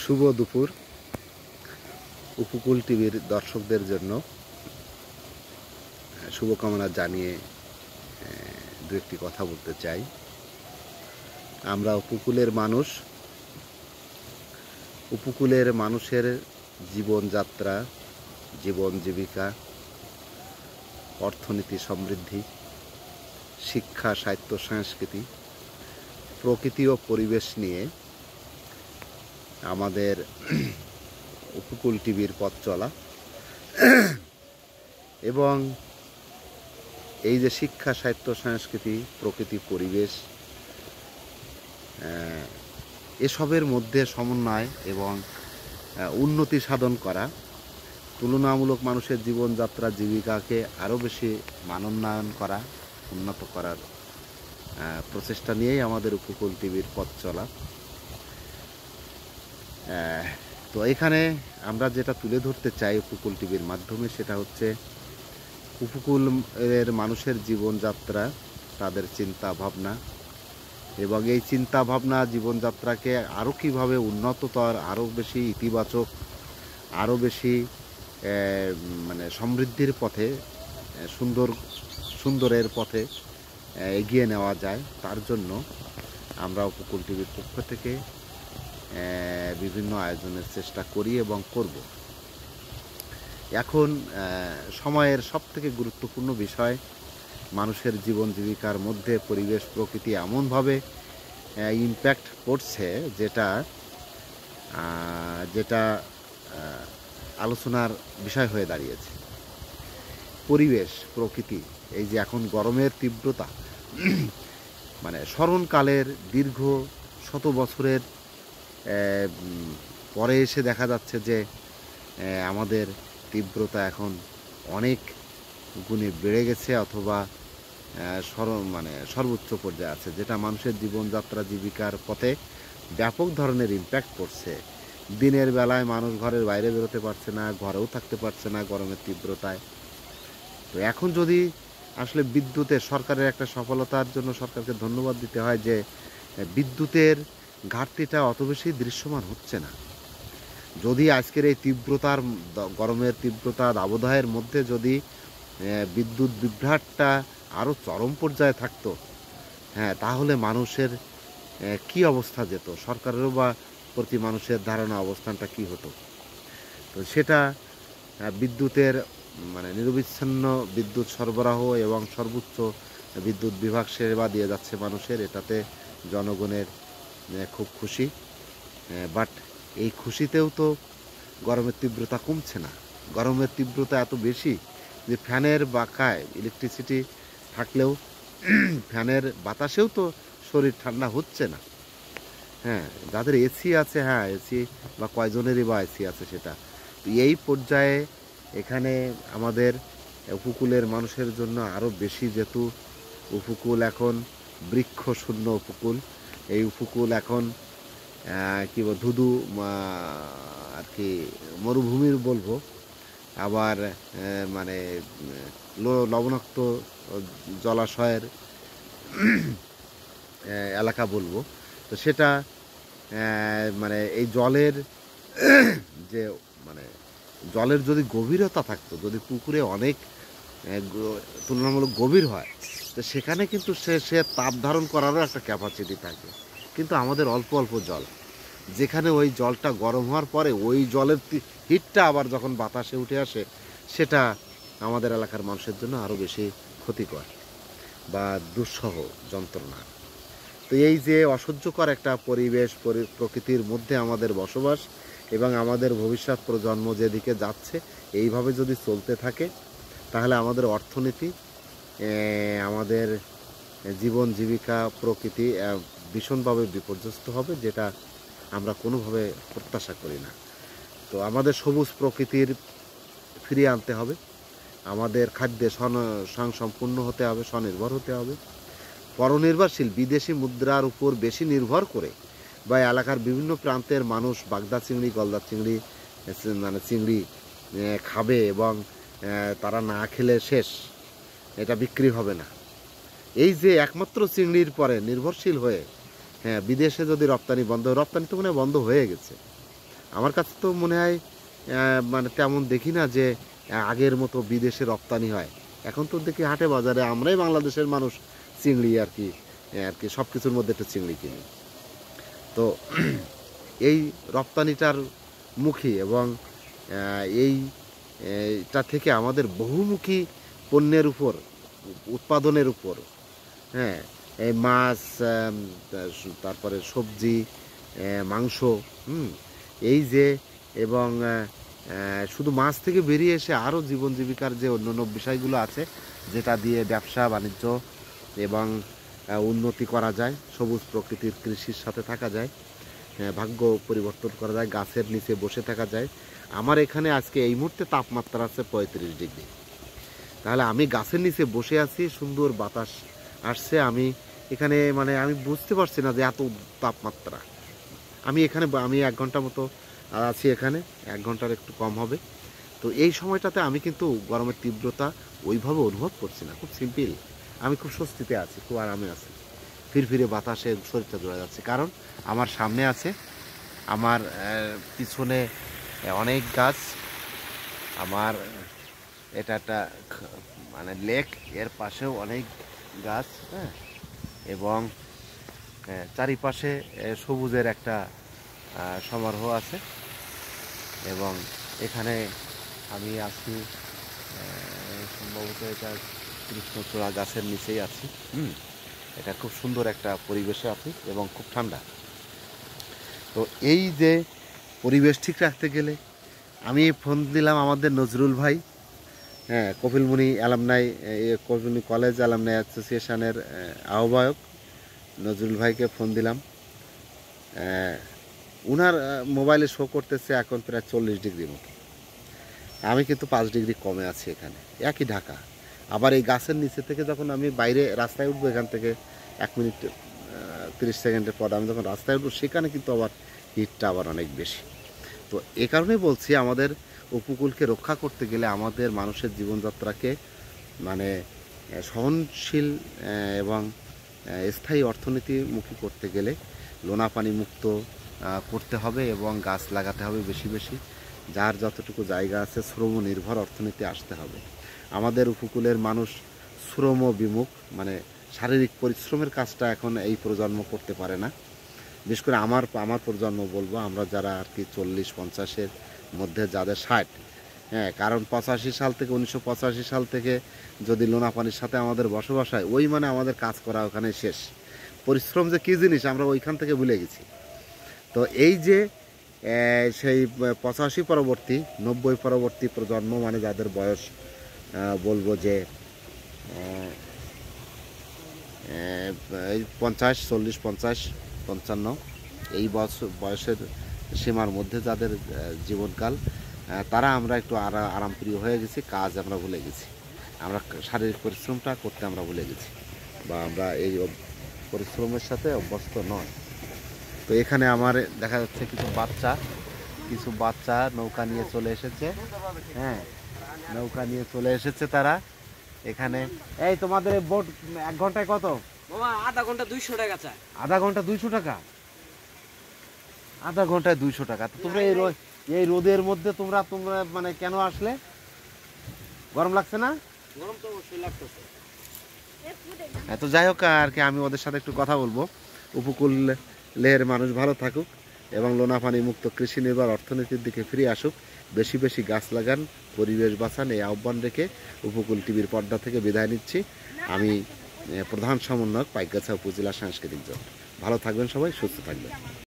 শুভ দুপুর উপকূল টিভির দর্শকদের জন্য শুভকামনা জানিয়ে দু একটি কথা বলতে চাই আমরা উপকূলের মানুষ উপকূলের মানুষের জীবনযাত্রা জীবন জীবিকা অর্থনীতি সমৃদ্ধি শিক্ষা সাহিত্য সংস্কৃতি প্রকৃতি ও পরিবেশ নিয়ে আমাদের উপকূল টিভির পথ চলা এবং এই যে শিক্ষা সাহিত্য সংস্কৃতি প্রকৃতি পরিবেশ এসবের মধ্যে সমন্বয় এবং উন্নতি সাধন করা তুলনামূলক মানুষের জীবনযাত্রা জীবিকাকে আরও বেশি মানোন্নয়ন করা উন্নত করার প্রচেষ্টা নিয়েই আমাদের উপকূল টিভির পথ চলা তো এখানে আমরা যেটা তুলে ধরতে চাই উপকূল টিভির মাধ্যমে সেটা হচ্ছে উপকূল এর মানুষের জীবনযাত্রা তাদের চিন্তা ভাবনা এবং এই চিন্তা ভাবনা জীবনযাত্রাকে আরও কীভাবে উন্নততর আরও বেশি ইতিবাচক আরও বেশি মানে সমৃদ্ধির পথে সুন্দর সুন্দরের পথে এগিয়ে নেওয়া যায় তার জন্য আমরা উপকূল টিভির পক্ষ থেকে বিভিন্ন আয়োজনের চেষ্টা করি এবং করব এখন সময়ের সবথেকে গুরুত্বপূর্ণ বিষয় মানুষের জীবন জীবিকার মধ্যে পরিবেশ প্রকৃতি এমনভাবে ইম্প্যাক্ট পড়ছে যেটা যেটা আলোচনার বিষয় হয়ে দাঁড়িয়েছে পরিবেশ প্রকৃতি এই যে এখন গরমের তীব্রতা মানে স্মরণকালের দীর্ঘ শত বছরের পরে এসে দেখা যাচ্ছে যে আমাদের তীব্রতা এখন অনেক গুণে বেড়ে গেছে অথবা সর মানে সর্বোচ্চ পর্যায়ে আছে যেটা মানুষের জীবনযাত্রা জীবিকার পথে ব্যাপক ধরনের ইম্প্যাক্ট পড়ছে দিনের বেলায় মানুষ ঘরের বাইরে বেরোতে পারছে না ঘরেও থাকতে পারছে না গরমের তীব্রতায় তো এখন যদি আসলে বিদ্যুতের সরকারের একটা সফলতার জন্য সরকারকে ধন্যবাদ দিতে হয় যে বিদ্যুতের ঘাটতিটা অত বেশি দৃশ্যমান হচ্ছে না যদি আজকের এই তীব্রতার গরমের তীব্রতা দাবদাহের মধ্যে যদি বিদ্যুৎ বিভ্রাটটা আরও চরম পর্যায়ে থাকতো হ্যাঁ তাহলে মানুষের কি অবস্থা যেত সরকারেরও বা প্রতি মানুষের ধারণা অবস্থানটা কি হতো তো সেটা বিদ্যুতের মানে নিরবিচ্ছিন্ন বিদ্যুৎ সরবরাহ এবং সর্বোচ্চ বিদ্যুৎ বিভাগ সেবা দিয়ে যাচ্ছে মানুষের এটাতে জনগণের হ্যাঁ, খুব খুশি বাট হ্যাঁ, এই খুশিতেও তো গরমের তীব্রতা কমছে না গরমের তীব্রতা এত বেশি যে ফ্যানের বাঁকায় ইলেকট্রিসিটি থাকলেও ফ্যানের বাতাসেও তো শরীর ঠান্ডা হচ্ছে না হ্যাঁ যাদের এসি আছে হ্যাঁ এসি বা কয়জনেরই বা এসি আছে সেটা তো এই পর্যায়ে এখানে আমাদের উপকূলের মানুষের জন্য আরও বেশি যেহেতু উপকূল এখন বৃক্ষ শূন্য উপকূল এই উপকূল এখন কী বল ধুধু আর কি মরুভূমির বলবো আবার মানে লবণাক্ত জলাশয়ের এলাকা বলবো তো সেটা মানে এই জলের যে মানে জলের যদি গভীরতা থাকতো যদি পুকুরে অনেক তুলনামূলক গভীর হয় সেখানে কিন্তু সে সে তাপ ধারণ করারও একটা ক্যাপাসিটি থাকে কিন্তু আমাদের অল্প অল্প জল যেখানে ওই জলটা গরম হওয়ার পরে ওই জলের হিটটা আবার যখন বাতাসে উঠে আসে সেটা আমাদের এলাকার মানুষের জন্য আরও বেশি ক্ষতিকর বা দুঃসহ যন্ত্রণা তো এই যে অসহ্যকর একটা পরিবেশ প্রকৃতির মধ্যে আমাদের বসবাস এবং আমাদের ভবিষ্যৎ প্রজন্ম যেদিকে যাচ্ছে এইভাবে যদি চলতে থাকে তাহলে আমাদের অর্থনীতি আমাদের জীবন জীবিকা প্রকৃতি ভীষণভাবে বিপর্যস্ত হবে যেটা আমরা কোনোভাবে প্রত্যাশা করি না তো আমাদের সবুজ প্রকৃতির ফিরিয়ে আনতে হবে আমাদের খাদ্যে স্বয়ং সম্পূর্ণ হতে হবে স্বনির্ভর হতে হবে পরনির্ভরশীল বিদেশি মুদ্রার উপর বেশি নির্ভর করে বা এলাকার বিভিন্ন প্রান্তের মানুষ বাগদা চিংড়ি গলদা চিংড়ি মানে চিংড়ি খাবে এবং তারা না খেলে শেষ এটা বিক্রি হবে না এই যে একমাত্র চিংড়ির পরে নির্ভরশীল হয়ে হ্যাঁ বিদেশে যদি রপ্তানি বন্ধ রপ্তানি তো মনে হয় বন্ধ হয়ে গেছে আমার কাছে তো মনে হয় মানে তেমন দেখি না যে আগের মতো বিদেশে রপ্তানি হয় এখন তো দেখি হাটে বাজারে আমরাই বাংলাদেশের মানুষ চিংড়ি আর কি আর কি সব কিছুর মধ্যে একটা চিংড়ি কিনি তো এই রপ্তানিটার মুখী এবং এইটা থেকে আমাদের বহুমুখী পণ্যের উপর উৎপাদনের উপর হ্যাঁ এই মাছ তারপরে সবজি মাংস হুম এই যে এবং শুধু মাছ থেকে বেরিয়ে এসে আরও জীবন জীবিকার যে অন্য অন্য বিষয়গুলো আছে যেটা দিয়ে ব্যবসা বাণিজ্য এবং উন্নতি করা যায় সবুজ প্রকৃতির কৃষির সাথে থাকা যায় ভাগ্য পরিবর্তন করা যায় গাছের নিচে বসে থাকা যায় আমার এখানে আজকে এই মুহূর্তে তাপমাত্রা আছে পঁয়ত্রিশ ডিগ্রি তাহলে আমি গাছের নিচে বসে আছি সুন্দর বাতাস আসছে আমি এখানে মানে আমি বুঝতে পারছি না যে এত তাপমাত্রা আমি এখানে আমি এক ঘন্টা মতো আছি এখানে এক ঘন্টার একটু কম হবে তো এই সময়টাতে আমি কিন্তু গরমের তীব্রতা ওইভাবে অনুভব করছি না খুব সিম্পল আমি খুব স্বস্তিতে আছি খুব আরামে আছি ফিরফিরে বাতাসে শরীরটা জোড়া যাচ্ছে কারণ আমার সামনে আছে আমার পিছনে অনেক গাছ আমার এটা একটা মানে লেক এর পাশেও অনেক গাছ হ্যাঁ এবং চারিপাশে সবুজের একটা সমারোহ আছে এবং এখানে আমি আছি সম্ভবত এটা কৃষ্ণচূড়া গাছের নিচেই আছি হুম এটা খুব সুন্দর একটা পরিবেশে আছি এবং খুব ঠান্ডা তো এই যে পরিবেশ ঠিক রাখতে গেলে আমি ফোন দিলাম আমাদের নজরুল ভাই হ্যাঁ Kapilmuni alumni Kapilmuni college alumni অ্যাসোসিয়েশনের আহ্বায়ক নজরুল ভাইকে ফোন দিলাম উনার মোবাইলে শো করতেছে এখন প্রায় চল্লিশ ডিগ্রি মতো আমি কিন্তু পাঁচ ডিগ্রি কমে আছি এখানে একই ঢাকা আবার এই গাছের নিচে থেকে যখন আমি বাইরে রাস্তায় উঠবো এখান থেকে এক মিনিট তিরিশ সেকেন্ডের পর আমি যখন রাস্তায় উঠবো সেখানে কিন্তু আবার হিটটা আবার অনেক বেশি তো এ কারণেই বলছি আমাদের উপকূলকে রক্ষা করতে গেলে আমাদের মানুষের জীবনযাত্রাকে মানে সহনশীল এবং স্থায়ী অর্থনীতিমুখী করতে গেলে লোনা পানি মুক্ত করতে হবে এবং গাছ লাগাতে হবে বেশি বেশি যার যতটুকু জায়গা আছে শ্রম নির্ভর অর্থনীতি আসতে হবে আমাদের উপকূলের মানুষ শ্রম বিমুখ মানে শারীরিক পরিশ্রমের কাজটা এখন এই প্রজন্ম করতে পারে না বিশেষ করে আমার আমার প্রজন্ম বলবো আমরা যারা আর কি চল্লিশ পঞ্চাশের মধ্যে যাদের ষাট হ্যাঁ কারণ পঁচাশি সাল থেকে উনিশশো সাল থেকে যদি লোনা পানির সাথে আমাদের বসবাস হয় ওই মানে আমাদের কাজ করা ওখানে শেষ পরিশ্রম যে কী জিনিস আমরা ওইখান থেকে ভুলে গেছি তো এই যে সেই পঁচাশি পরবর্তী নব্বই পরবর্তী প্রজন্ম মানে যাদের বয়স বলবো যে পঞ্চাশ চল্লিশ পঞ্চাশ পঞ্চান্ন এই বয়সের সীমার মধ্যে যাদের জীবনকাল তারা আমরা একটু আরামপ্রিয় হয়ে গেছি কাজ আমরা ভুলে গেছি আমরা শারীরিক পরিশ্রমটা করতে আমরা ভুলে গেছি বা আমরা এই পরিশ্রমের সাথে অভ্যস্ত নয় তো এখানে আমার দেখা যাচ্ছে কিছু বাচ্চা কিছু বাচ্চা নৌকা নিয়ে চলে এসেছে হ্যাঁ নৌকা নিয়ে চলে এসেছে তারা এখানে এই তোমাদের বোট এক ঘন্টায় কত মামা আধা ঘন্টা দুইশো টাকা আধা ঘন্টা দুইশো টাকা আধা ঘন্টায় দুইশো টাকা তো তোমরা এই এই রোদের মধ্যে তোমরা তোমরা মানে কেন আসলে গরম লাগছে না গরম তো অবশ্যই লাগতেছে হ্যাঁ তো যাই হোক আর কি আমি ওদের সাথে একটু কথা বলবো উপকূল লেহের মানুষ ভালো থাকুক এবং লোনাপানি মুক্ত কৃষি নির্ভর অর্থনীতির দিকে ফিরে আসুক বেশি বেশি গাছ লাগান পরিবেশ বাঁচান এই আহ্বান রেখে উপকূল টিভির পর্দা থেকে বিদায় নিচ্ছি আমি প্রধান সমন্বয়ক পাইকাছা উপজেলা সাংস্কৃতিক জোট ভালো থাকবেন সবাই সুস্থ থাকবেন